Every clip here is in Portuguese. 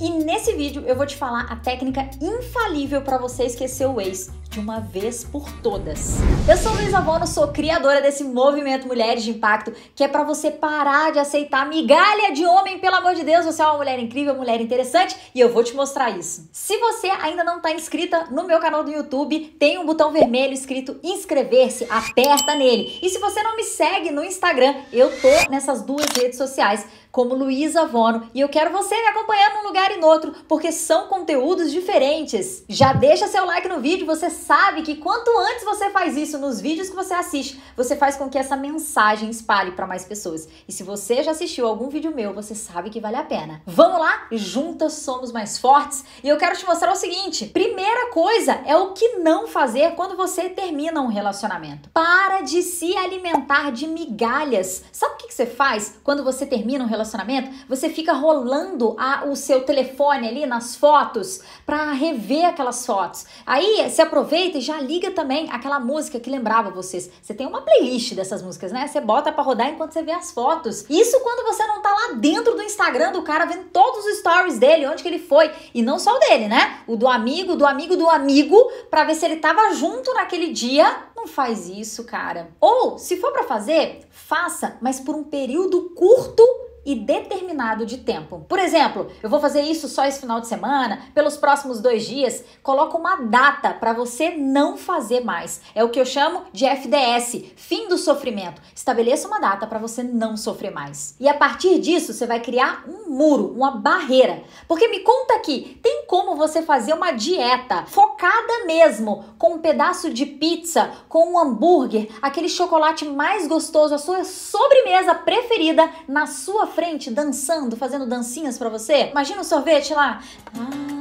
E nesse vídeo eu vou te falar a técnica infalível para você esquecer o ex de uma vez por todas. Eu sou Luísa Bono, sou criadora desse movimento Mulheres de Impacto, que é para você parar de aceitar migalha de homem, pelo amor de Deus, você é uma mulher incrível, mulher interessante, e eu vou te mostrar isso. Se você ainda não tá inscrita no meu canal do YouTube, tem um botão vermelho escrito inscrever-se, aperta nele. E se você não me segue no Instagram, eu tô nessas duas redes sociais como Luísa Vono, e eu quero você me acompanhando num lugar e no outro, porque são conteúdos diferentes. Já deixa seu like no vídeo, você sabe que quanto antes você faz isso nos vídeos que você assiste, você faz com que essa mensagem espalhe para mais pessoas. E se você já assistiu algum vídeo meu, você sabe que vale a pena. Vamos lá? Juntas somos mais fortes. E eu quero te mostrar o seguinte: primeira coisa é o que não fazer quando você termina um relacionamento. Para de se alimentar de migalhas. Sabe o que, que você faz quando você termina um relacionamento? Você fica rolando a, o seu telefone telefone ali nas fotos para rever aquelas fotos. Aí você aproveita e já liga também aquela música que lembrava vocês. Você tem uma playlist dessas músicas, né? Você bota para rodar enquanto você vê as fotos. Isso quando você não tá lá dentro do Instagram do cara vendo todos os stories dele, onde que ele foi, e não só o dele, né? O do amigo, do amigo do amigo, para ver se ele tava junto naquele dia. Não faz isso, cara. Ou se for para fazer, faça, mas por um período curto e determinado de tempo. Por exemplo, eu vou fazer isso só esse final de semana, pelos próximos dois dias, coloca uma data para você não fazer mais. É o que eu chamo de FDS, fim do sofrimento. Estabeleça uma data para você não sofrer mais. E a partir disso, você vai criar um muro, uma barreira. Porque me conta aqui, como você fazer uma dieta focada mesmo, com um pedaço de pizza, com um hambúrguer, aquele chocolate mais gostoso, a sua sobremesa preferida na sua frente, dançando, fazendo dancinhas para você. Imagina o sorvete lá. Ah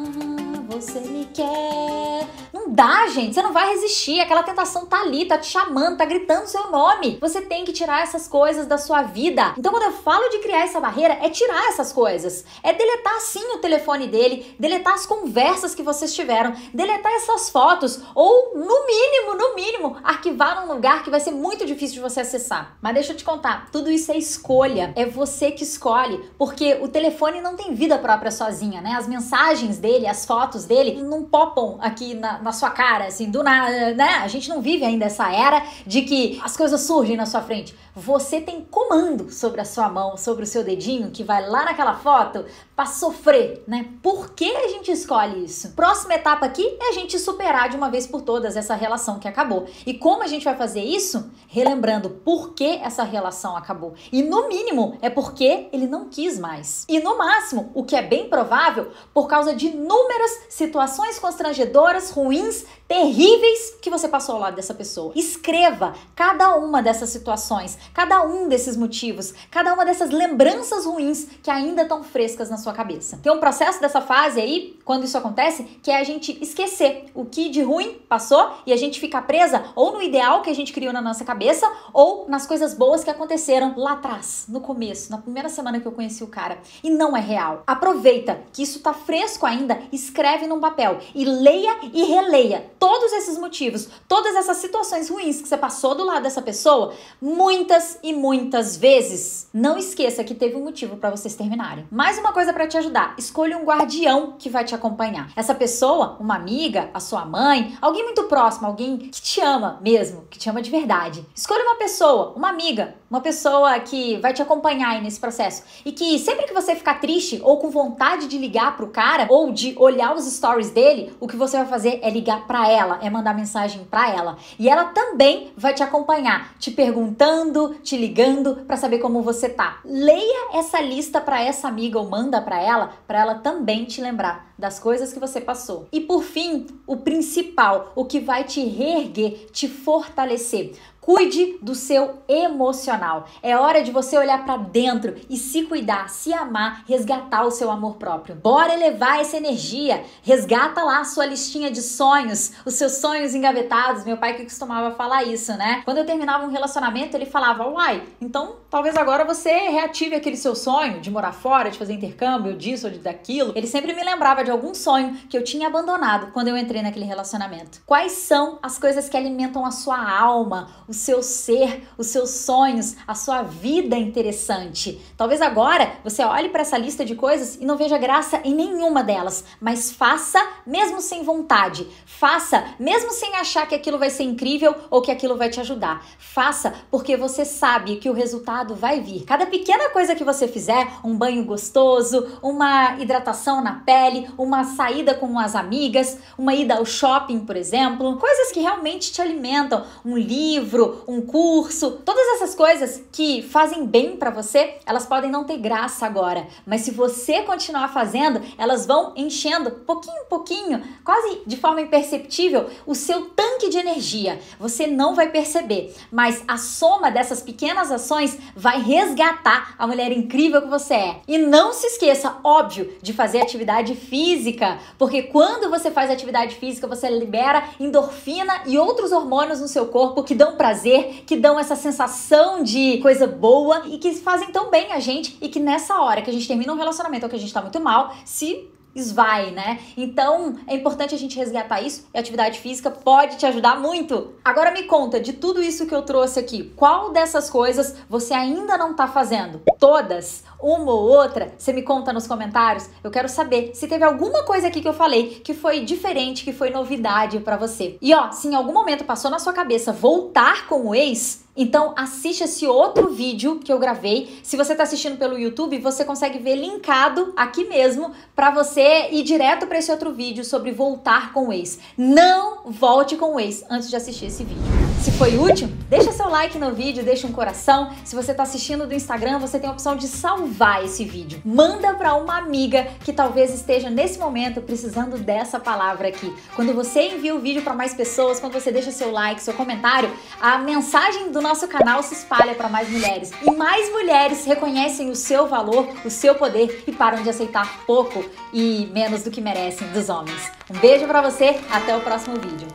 você me quer. Não dá, gente. Você não vai resistir. Aquela tentação tá ali, tá te chamando, tá gritando seu nome. Você tem que tirar essas coisas da sua vida. Então, quando eu falo de criar essa barreira, é tirar essas coisas. É deletar sim o telefone dele, deletar as conversas que vocês tiveram, deletar essas fotos ou, no mínimo, no mínimo, arquivar num lugar que vai ser muito difícil de você acessar. Mas deixa eu te contar, tudo isso é escolha. É você que escolhe, porque o telefone não tem vida própria sozinha, né? As mensagens dele, as fotos dele não popam aqui na, na sua cara, assim, do nada, né? A gente não vive ainda essa era de que as coisas surgem na sua frente. Você tem comando sobre a sua mão, sobre o seu dedinho, que vai lá naquela foto, para sofrer, né? Por que a gente escolhe isso? Próxima etapa aqui é a gente superar de uma vez por todas essa relação que acabou. E como a gente vai fazer isso? Relembrando por que essa relação acabou. E no mínimo é porque ele não quis mais. E no máximo, o que é bem provável, por causa de inúmeras situações constrangedoras, ruins, terríveis que você passou ao lado dessa pessoa. Escreva cada uma dessas situações, cada um desses motivos, cada uma dessas lembranças ruins que ainda estão frescas na sua sua cabeça. Tem um processo dessa fase aí, quando isso acontece, que é a gente esquecer o que de ruim passou e a gente ficar presa ou no ideal que a gente criou na nossa cabeça ou nas coisas boas que aconteceram lá atrás, no começo, na primeira semana que eu conheci o cara. E não é real. Aproveita que isso tá fresco ainda, escreve num papel e leia e releia todos esses motivos, todas essas situações ruins que você passou do lado dessa pessoa, muitas e muitas vezes. Não esqueça que teve um motivo para vocês terminarem. Mais uma coisa para te ajudar. Escolha um guardião que vai te acompanhar. Essa pessoa, uma amiga, a sua mãe, alguém muito próximo, alguém que te ama mesmo, que te ama de verdade. Escolha uma pessoa, uma amiga, uma pessoa que vai te acompanhar aí nesse processo e que sempre que você ficar triste ou com vontade de ligar pro cara ou de olhar os stories dele, o que você vai fazer é ligar para ela, é mandar mensagem para ela. E ela também vai te acompanhar, te perguntando, te ligando para saber como você tá. Leia essa lista para essa amiga ou manda para ela, para ela também te lembrar das coisas que você passou. E por fim, o principal, o que vai te reerguer, te fortalecer. Cuide do seu emocional. É hora de você olhar para dentro e se cuidar, se amar, resgatar o seu amor próprio. Bora elevar essa energia. Resgata lá a sua listinha de sonhos, os seus sonhos engavetados. Meu pai que costumava falar isso, né? Quando eu terminava um relacionamento, ele falava: "Uai, então talvez agora você reative aquele seu sonho de morar fora, de fazer intercâmbio, disso ou daquilo". Ele sempre me lembrava de algum sonho que eu tinha abandonado quando eu entrei naquele relacionamento. Quais são as coisas que alimentam a sua alma? O seu ser, os seus sonhos, a sua vida é interessante. Talvez agora você olhe para essa lista de coisas e não veja graça em nenhuma delas, mas faça mesmo sem vontade, faça mesmo sem achar que aquilo vai ser incrível ou que aquilo vai te ajudar. Faça porque você sabe que o resultado vai vir. Cada pequena coisa que você fizer, um banho gostoso, uma hidratação na pele, uma saída com as amigas, uma ida ao shopping, por exemplo, coisas que realmente te alimentam, um livro, um curso, todas essas coisas que fazem bem para você, elas podem não ter graça agora, mas se você continuar fazendo, elas vão enchendo pouquinho pouquinho, quase de forma imperceptível, o seu tanque de energia. Você não vai perceber, mas a soma dessas pequenas ações vai resgatar a mulher incrível que você é. E não se esqueça, óbvio, de fazer atividade física, porque quando você faz atividade física, você libera endorfina e outros hormônios no seu corpo que dão prazer prazer, que dão essa sensação de coisa boa e que fazem tão bem a gente e que nessa hora que a gente termina um relacionamento ou que a gente tá muito mal, se esvai, né? Então é importante a gente resgatar isso e a atividade física pode te ajudar muito. Agora me conta, de tudo isso que eu trouxe aqui, qual dessas coisas você ainda não tá fazendo? Todas? Uma ou outra? Você me conta nos comentários? Eu quero saber se teve alguma coisa aqui que eu falei que foi diferente, que foi novidade para você. E ó, se em algum momento passou na sua cabeça voltar com o ex, então assiste esse outro vídeo que eu gravei. Se você está assistindo pelo YouTube, você consegue ver linkado aqui mesmo para você ir direto para esse outro vídeo sobre voltar com o ex. Não volte com o ex antes de assistir esse vídeo. Se foi útil, deixa seu like no vídeo, deixa um coração. Se você está assistindo do Instagram, você tem a opção de salvar esse vídeo. Manda para uma amiga que talvez esteja nesse momento precisando dessa palavra aqui. Quando você envia o vídeo para mais pessoas, quando você deixa seu like, seu comentário, a mensagem do nosso canal se espalha para mais mulheres. E mais mulheres reconhecem o seu valor, o seu poder e param de aceitar pouco e menos do que merecem dos homens. Um beijo para você, até o próximo vídeo.